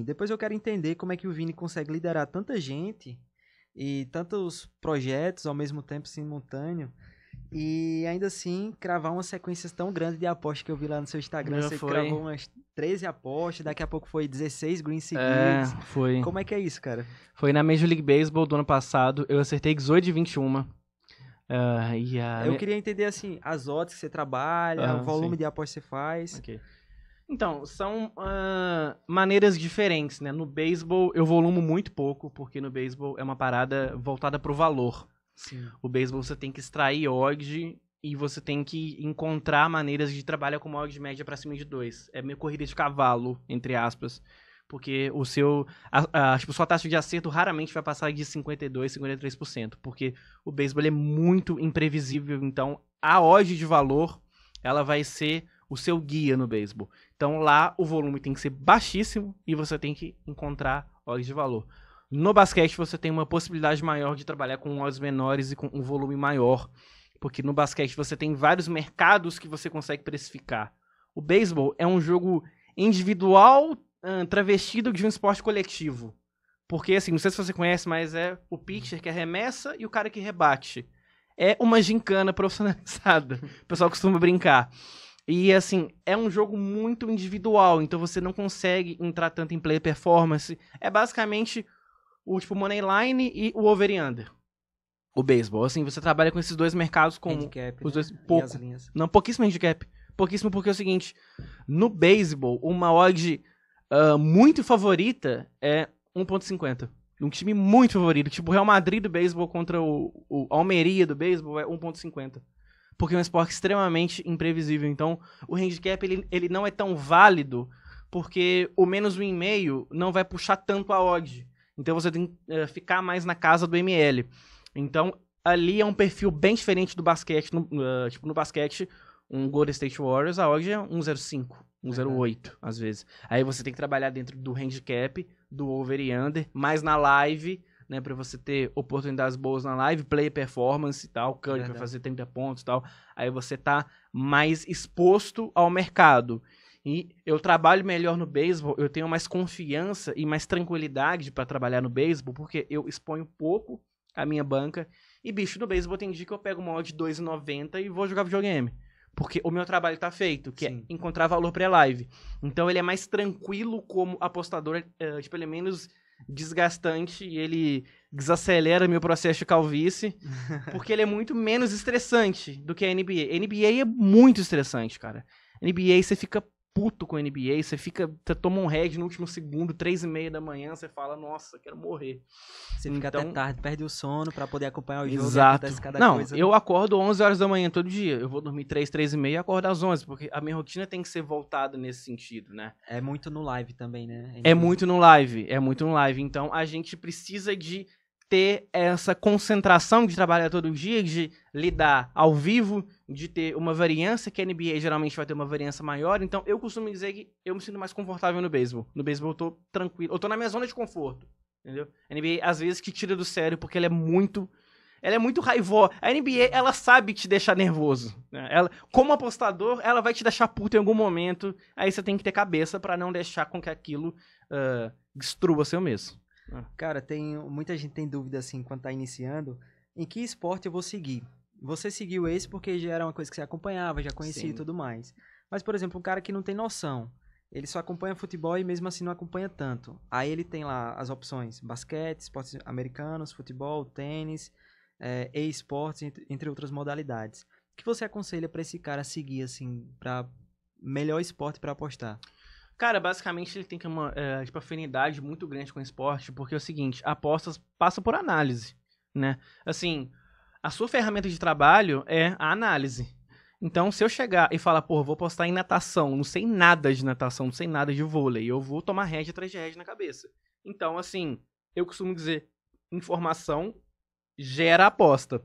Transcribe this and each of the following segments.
Depois eu quero entender como é que o Vini consegue liderar tanta gente e tantos projetos ao mesmo tempo simultâneo. E ainda assim, cravar uma sequência tão grande de apostas que eu vi lá no seu Instagram. Já você foi. cravou umas 13 apostas, daqui a pouco foi 16 Green seguidos. É, foi. Como é que é isso, cara? Foi na Major League Baseball do ano passado, eu acertei 18 de 21. Uh, ah, e a... Eu queria entender, assim, as odds que você trabalha, ah, o volume sim. de apostas que você faz. Okay. Então, são uh, maneiras diferentes, né? No beisebol eu volumo muito pouco, porque no beisebol é uma parada voltada para o valor. Sim. O beisebol você tem que extrair odd e você tem que encontrar maneiras de trabalhar com uma odd média para cima de dois. É meio corrida de cavalo, entre aspas. Porque o seu. A, a, tipo, sua taxa de acerto raramente vai passar de 52%, 53%. Porque o beisebol é muito imprevisível. Então, a odd de valor ela vai ser o seu guia no beisebol. Então lá o volume tem que ser baixíssimo e você tem que encontrar odds de valor. No basquete você tem uma possibilidade maior de trabalhar com odds menores e com um volume maior, porque no basquete você tem vários mercados que você consegue precificar. O beisebol é um jogo individual travestido de um esporte coletivo. Porque, assim, não sei se você conhece, mas é o pitcher que arremessa e o cara que rebate. É uma gincana profissionalizada. O pessoal costuma brincar. E assim, é um jogo muito individual, então você não consegue entrar tanto em player performance. É basicamente o tipo money line e o over e under. O beisebol, assim, você trabalha com esses dois mercados como handicap, os né? dois né? pouco. Não, pouquíssimo handicap. Pouquíssimo porque é o seguinte, no beisebol, uma odd uh, muito favorita é 1.50. Um time muito favorito, tipo o Real Madrid do beisebol contra o, o Almeria do beisebol é 1.50 porque é um esporte extremamente imprevisível. Então, o handicap ele, ele não é tão válido porque o menos 1,5 não vai puxar tanto a odd. Então, você tem que uh, ficar mais na casa do ML. Então, ali é um perfil bem diferente do basquete. No, uh, tipo, no basquete, um Golden State Warriors, a odd é 1,05, 1,08 uhum. às vezes. Aí você tem que trabalhar dentro do handicap, do over e under, mais na live né? Pra você ter oportunidades boas na live, play performance e tal, cut para fazer 30 pontos e tal. Aí você tá mais exposto ao mercado. E eu trabalho melhor no beisebol, eu tenho mais confiança e mais tranquilidade para trabalhar no beisebol, porque eu exponho pouco a minha banca. E, bicho, no beisebol tem dia que eu pego uma odd de 2,90 e vou jogar videogame. Porque o meu trabalho tá feito, que é Sim. é encontrar valor pré-live. Então ele é mais tranquilo como apostador, eh, tipo, é, pelo menos desgastante e ele desacelera meu processo de calvície, porque ele é muito menos estressante do que a NBA. NBA é muito estressante, cara. NBA você fica puto com a NBA, você fica, você toma um red no último segundo, três e meia da manhã, você fala, nossa, quero morrer. Você fica então... até tarde, perde o sono para poder acompanhar o jogo. Exato. Não, coisa. eu acordo 11 horas da manhã todo dia, eu vou dormir três, três e meia e acordo às 11, porque a minha rotina tem que ser voltada nesse sentido, né? É muito no live também, né? é muito no live, é muito no live, então a gente precisa de ter essa concentração de trabalhar todo dia, de lidar ao vivo, de ter uma variância, que a NBA geralmente vai ter uma variância maior. Então, eu costumo dizer que eu me sinto mais confortável no beisebol. No beisebol eu tô tranquilo, eu tô na minha zona de conforto, entendeu? A NBA às vezes que tira do sério, porque ela é muito ela é muito raivó. A NBA, ela sabe te deixar nervoso. Né? Ela, como apostador, ela vai te deixar puto em algum momento. Aí você tem que ter cabeça para não deixar com que aquilo uh, destrua seu mesmo. Ah. Cara, tem muita gente tem dúvida assim quando tá iniciando, em que esporte eu vou seguir? Você seguiu esse porque já era uma coisa que você acompanhava, já conhecia Sim. e tudo mais. Mas por exemplo, um cara que não tem noção, ele só acompanha futebol e mesmo assim não acompanha tanto. Aí ele tem lá as opções: basquete, esportes americanos, futebol, tênis, é, e-esportes, entre outras modalidades. O que você aconselha para esse cara seguir assim para melhor esporte para apostar? Cara, basicamente ele tem que uma é, tipo, afinidade muito grande com o esporte, porque é o seguinte, apostas passam por análise, né? Assim, a sua ferramenta de trabalho é a análise. Então, se eu chegar e falar, pô, vou postar em natação, não sei nada de natação, não sei nada de vôlei, eu vou tomar head atrás de head na cabeça. Então, assim, eu costumo dizer, informação gera aposta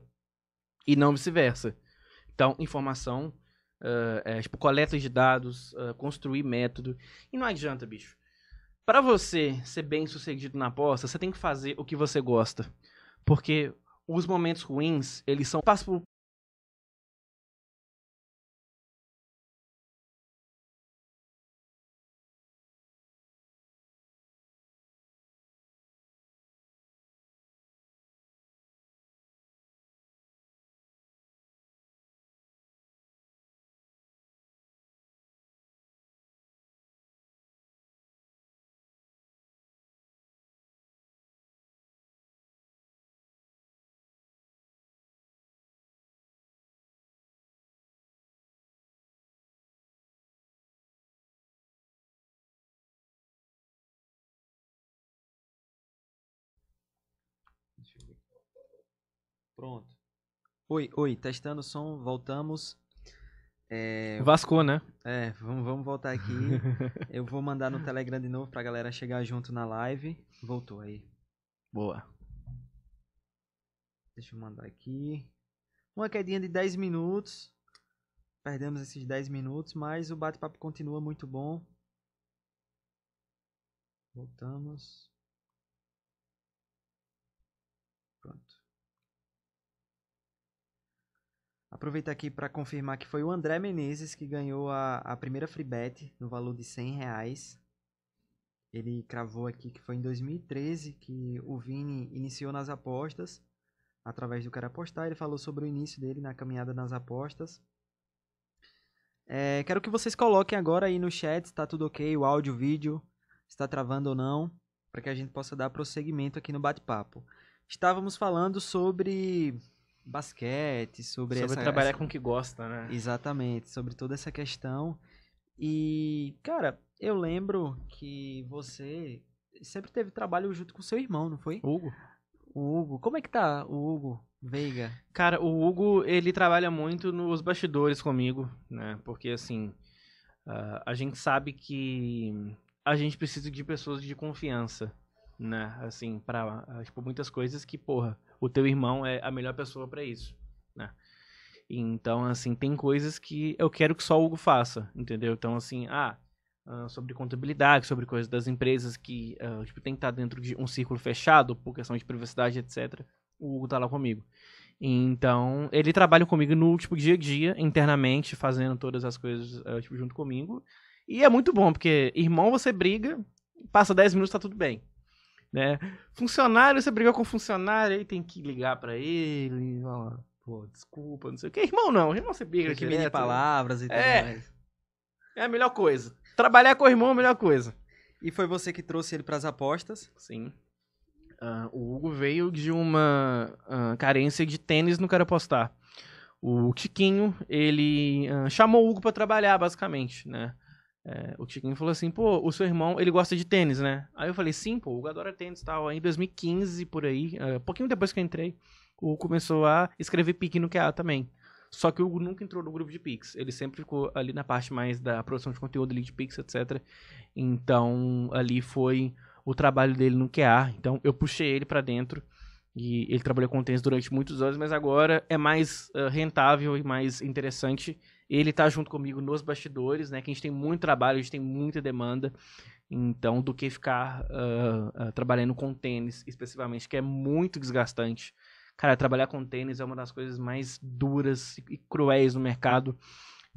e não vice-versa. Então, informação uh, é, tipo, coleta de dados, uh, construir método. E não adianta, bicho. Para você ser bem sucedido na aposta, você tem que fazer o que você gosta. Porque os momentos ruins, eles são. Passo por Pronto. Oi, oi, testando o som, voltamos. É... Vascou, né? É, vamos, vamos voltar aqui. Eu vou mandar no Telegram de novo pra galera chegar junto na live. Voltou aí. Boa. Deixa eu mandar aqui. Uma quedinha de 10 minutos. Perdemos esses 10 minutos, mas o bate-papo continua muito bom. Voltamos. Pronto. Aproveitar aqui para confirmar que foi o André Menezes que ganhou a, a primeira free bet no valor de 100 reais. Ele cravou aqui que foi em 2013 que o Vini iniciou nas apostas através do Cara Apostar. Ele falou sobre o início dele na caminhada nas apostas. É, quero que vocês coloquem agora aí no chat se está tudo ok, o áudio, o vídeo, se está travando ou não, para que a gente possa dar prosseguimento aqui no bate-papo. Estávamos falando sobre basquete, sobre, sobre essa, trabalhar essa... com o que gosta, né? Exatamente, sobre toda essa questão. E, cara, eu lembro que você sempre teve trabalho junto com seu irmão, não foi? Hugo. O Hugo. Como é que tá o Hugo Veiga? Cara, o Hugo, ele trabalha muito nos bastidores comigo, né? Porque, assim, uh, a gente sabe que a gente precisa de pessoas de confiança né? Assim, para ah, tipo, muitas coisas que, porra, o teu irmão é a melhor pessoa para isso, né? Então, assim, tem coisas que eu quero que só o Hugo faça, entendeu? Então, assim, ah, ah sobre contabilidade, sobre coisas das empresas que uh, tipo, tem que estar tá dentro de um círculo fechado por questão de privacidade, etc. O Hugo tá lá comigo. Então, ele trabalha comigo no tipo, dia a dia, internamente, fazendo todas as coisas uh, tipo, junto comigo. E é muito bom, porque irmão você briga, passa 10 minutos, tá tudo bem né? Funcionário, você brigou com funcionário, aí tem que ligar para ele, pô, desculpa, não sei o que. Irmão, não, irmão, você briga aqui. medir palavras e tudo é, mais. É a melhor coisa. Trabalhar com o irmão é a melhor coisa. E foi você que trouxe ele para as apostas? Sim. Uh, o Hugo veio de uma uh, carência de tênis no Quero Apostar. O Tiquinho, ele uh, chamou o Hugo para trabalhar, basicamente, né? É, o Tiquinho falou assim, pô, o seu irmão, ele gosta de tênis, né? Aí eu falei, sim, pô, o Hugo adora é tênis e tal. Aí em 2015, por aí, uh, pouquinho depois que eu entrei, o começou a escrever pique no QA também. Só que o Hugo nunca entrou no grupo de Pix. Ele sempre ficou ali na parte mais da produção de conteúdo, ali de Pix, etc. Então, ali foi o trabalho dele no QA. Então, eu puxei ele para dentro. E ele trabalhou com tênis durante muitos anos, mas agora é mais uh, rentável e mais interessante ele tá junto comigo nos bastidores, né? Que a gente tem muito trabalho, a gente tem muita demanda. Então, do que ficar uh, uh, trabalhando com tênis, especificamente, que é muito desgastante. Cara, trabalhar com tênis é uma das coisas mais duras e cruéis no mercado,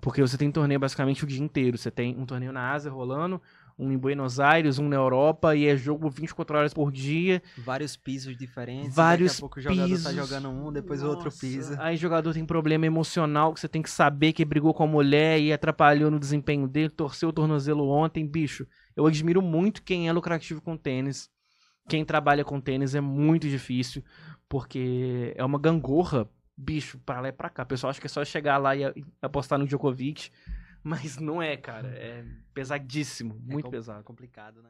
porque você tem torneio basicamente o dia inteiro. Você tem um torneio na Ásia rolando, um em Buenos Aires, um na Europa, e é jogo 24 horas por dia. Vários pisos diferentes. Vários Daqui a pouco o jogador tá pisos. tá jogando um, depois Nossa. outro piso. Aí o jogador tem problema emocional, que você tem que saber que brigou com a mulher e atrapalhou no desempenho dele, torceu o tornozelo ontem, bicho. Eu admiro muito quem é lucrativo com tênis. Quem trabalha com tênis é muito difícil, porque é uma gangorra, bicho, para lá e pra cá. O pessoal acha que é só chegar lá e apostar no Djokovic. Mas não é, cara. É pesadíssimo. É muito pesado. É complicado, né?